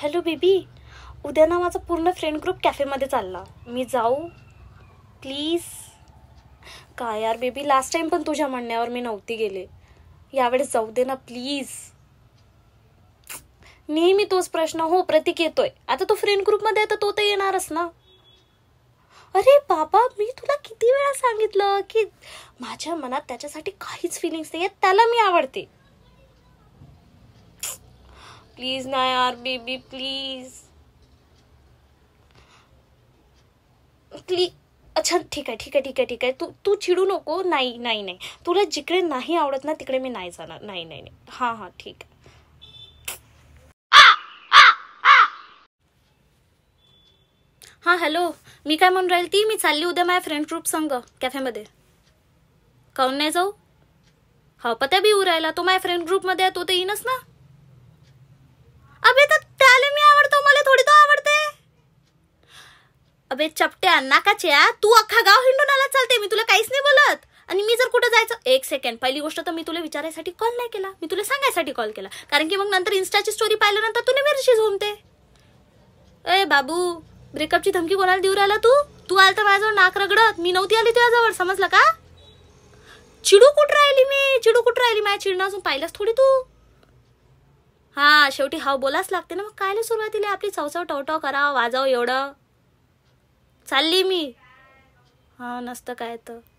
hello baby उद्या ना माझा पूर्ण फ्रेंड ग्रुप कॅफेमध्ये चालला मी जाऊ प्लीज का यार बेबी लास्ट टाइम पण तुझ्या म्हणण्यावर मी नव्हती गेले यावेळेस जाऊ दे ना प्लीज नेहमी तोच प्रश्न हो प्रतीक येतोय आता तो फ्रेंड ग्रुपमध्ये आहे तर तो तर येणारच ना अरे बाबा मी तुला किती वेळा सांगितलं की माझ्या मनात त्याच्यासाठी काहीच फिलिंग्स नाही आहेत त्याला मी आवडते प्लीज ना यार बेबी प्लीज प्ली अच्छा ठीक आहे ठीक आहे ठीक आहे ठीक आहे तू तू चिडू नको नाही नाही नाही तुला जिकडे नाही आवडत ना तिकडे मी नाही जाणार नाही नाही नाही हां हां ठीक आहे हां हॅलो मी काय म्हणून राहील ती मी चालली उद्या माझ्या फ्रेंड ग्रुप संग कॅफेमध्ये काऊन नाही जाऊ हा पत्या बी उरायला तो माझ्या फ्रेंड ग्रुपमध्ये आहे तो तर येईनच ना अबे चपट्या नाकाच्या तू अख्खा गाव हिंडून आला चालते मी तुला काहीच नाही बोलत आणि मी जर कुठं जायचं एक सेकंड पहिली गोष्ट तर मी तुला विचारायसाठी कॉल नाही केला मी तुला सांगायसाठी कॉल केला कारण की मग नंतर इन्स्टाची स्टोरी पाहिल्यानंतर तुला मिरशी झोमते ए बाबू ब्रेकअपची धमकी कोणाला देऊ राहिला तू तू आल तर माझ्याजवळ नाक रगडत मी नव्हती आली तुझ्याजवळ समजलं का चिडू कुठं राहिली मी चिडू कुठं राहिली माझ्या चिडणं अजून पाहिलास थोडी तू हा शेवटी हाव बोलाच लागते ना मग कायला सुरुवातीला आपली चवचव टवटव करावं वाजाव एवढं चालली मी हा नसतं काय तर